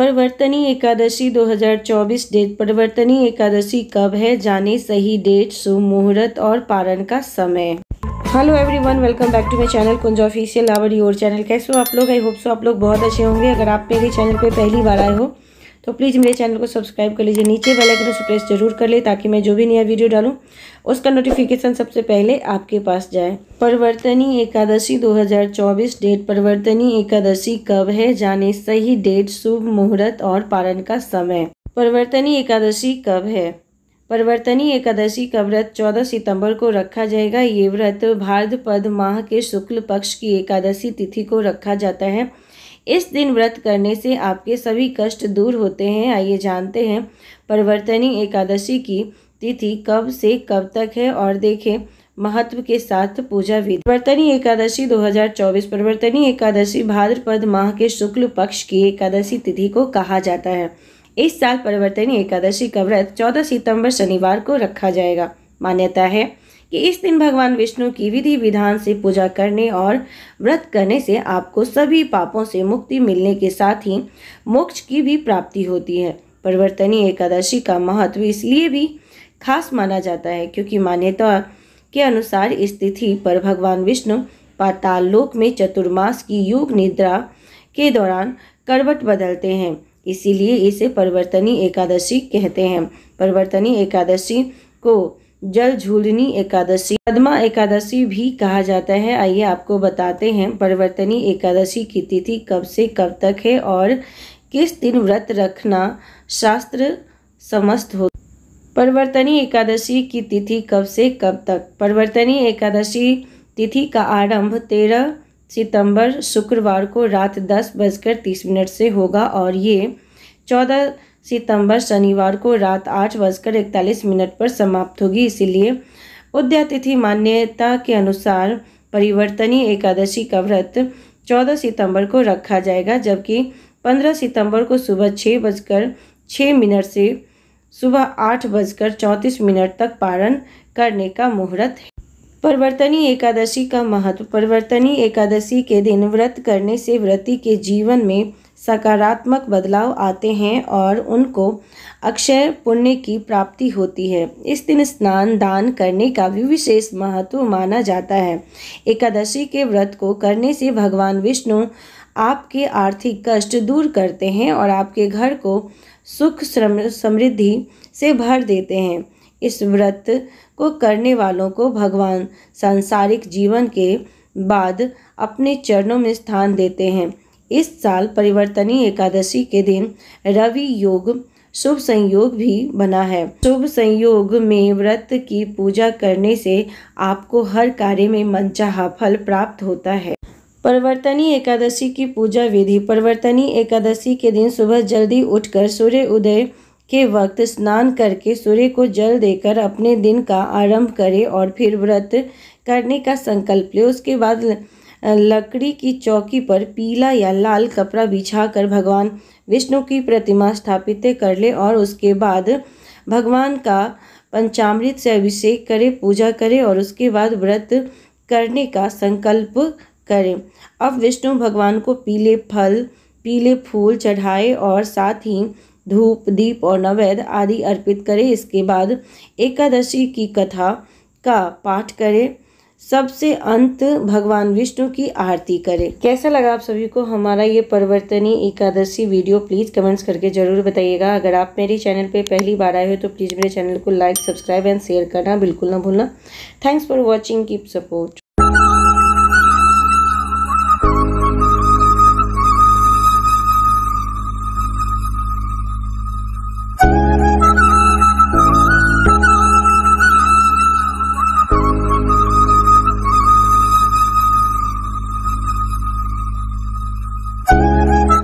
परिवर्तनी Ekadashi 2024 date Parivartini Ekadashi कब है जाने सही डेट शुभ मुहूर्त और पारण का समय hello everyone welcome back to my channel Kunj official our your channel कैसे हो आप लोग आई होप सो आप लोग बहुत अच्छे होंगे अगर आप मेरे चैनल पे पहली बार आए हो तो प्लीज़ मेरे चैनल को सब्सक्राइब कर लीजिए नीचे बेल आइकन उसे प्रेस जरूर कर ले ताकि मैं जो भी नया वीडियो डालूँ उसका नोटिफिकेशन सबसे पहले आपके पास जाए परिवर्तनी एकादशी 2024 डेट परिवर्तनी एकादशी कब है जाने सही डेट शुभ मुहूर्त और पारण का समय परिवर्तनी एकादशी कब है परिवर्तनी एकादशी का व्रत 14 सितंबर को रखा जाएगा ये व्रत भाद्रपद माह के शुक्ल पक्ष की एकादशी तिथि को रखा जाता है इस दिन व्रत करने से आपके सभी कष्ट दूर होते हैं आइए जानते हैं परिवर्तनी एकादशी की तिथि कब से कब तक है और देखें महत्व के साथ पूजा विधि परिवर्तनी एकादशी 2024 परिवर्तनी एकादशी भाद्रपद माह के शुक्ल पक्ष की एकादशी तिथि को कहा जाता है इस साल परिवर्तनी एकादशी का व्रत 14 सितंबर शनिवार को रखा जाएगा मान्यता है कि इस दिन भगवान विष्णु की विधि विधान से पूजा करने और व्रत करने से आपको सभी पापों से मुक्ति मिलने के साथ ही मोक्ष की भी प्राप्ति होती है परिवर्तनीय एकादशी का महत्व इसलिए भी खास माना जाता है क्योंकि मान्यता के अनुसार इस तिथि पर भगवान विष्णु पाताल लोक में चतुर्मास की योग निद्रा के दौरान करवट बदलते हैं इसीलिए इसे परिवर्तनी एकादशी कहते हैं परिवर्तनी एकादशी को जल झूलनी एकादशी पदमा एकादशी भी कहा जाता है आइए आपको बताते हैं परिवर्तनी एकादशी की तिथि कब से कब तक है और किस दिन व्रत रखना शास्त्र समस्त हो परिवर्तनी एकादशी की तिथि कब से कब तक परिवर्तनी एकादशी तिथि का आरंभ तेरह सितंबर शुक्रवार को रात दस बजकर तीस मिनट से होगा और ये चौदह सितंबर शनिवार को रात आठ बजकर इकतालीस मिनट पर समाप्त होगी इसलिए उद्यातिथि मान्यता के अनुसार परिवर्तनीय एकादशी का व्रत चौदह सितंबर को रखा जाएगा जबकि पंद्रह सितंबर को सुबह छः बजकर छः मिनट से सुबह आठ बजकर चौंतीस मिनट तक पारण करने का मुहूर्त है परिवर्तनी एकादशी का महत्व परिवर्तनी एकादशी के दिन व्रत करने से व्रती के जीवन में सकारात्मक बदलाव आते हैं और उनको अक्षय पुण्य की प्राप्ति होती है इस दिन स्नान दान करने का भी विशेष महत्व माना जाता है एकादशी के व्रत को करने से भगवान विष्णु आपके आर्थिक कष्ट दूर करते हैं और आपके घर को सुख समृद्धि से भर देते हैं इस व्रत को करने वालों को भगवान सांसारिक जीवन के बाद अपने चरणों में स्थान देते हैं इस साल परिवर्तनी एकादशी के दिन रवि योग शुभ संयोग भी बना है शुभ संयोग में व्रत की पूजा करने से आपको हर कार्य में मनचाहा फल प्राप्त होता है परिवर्तनी एकादशी की पूजा विधि परिवर्तनी एकादशी के दिन सुबह जल्दी उठकर सूर्य उदय के वक्त स्नान करके सूर्य को जल देकर अपने दिन का आरंभ करें और फिर व्रत करने का संकल्प लें उसके बाद लकड़ी की चौकी पर पीला या लाल कपड़ा बिछाकर भगवान विष्णु की प्रतिमा स्थापित कर ले और उसके बाद भगवान का पंचामृत से अभिषेक करें पूजा करें और उसके बाद व्रत करने का संकल्प करें अब विष्णु भगवान को पीले फल पीले फूल चढ़ाए और साथ ही धूप दीप और नवैद आदि अर्पित करें इसके बाद एकादशी की कथा का पाठ करें सबसे अंत भगवान विष्णु की आरती करें कैसा लगा आप सभी को हमारा ये Parivartini Ekadashi video please comments करके ज़रूर बताइएगा अगर आप मेरे चैनल पे पहली बार आए हो तो प्लीज़ मेरे चैनल को लाइक सब्सक्राइब एंड शेयर करना बिल्कुल ना भूलना thanks for watching keep support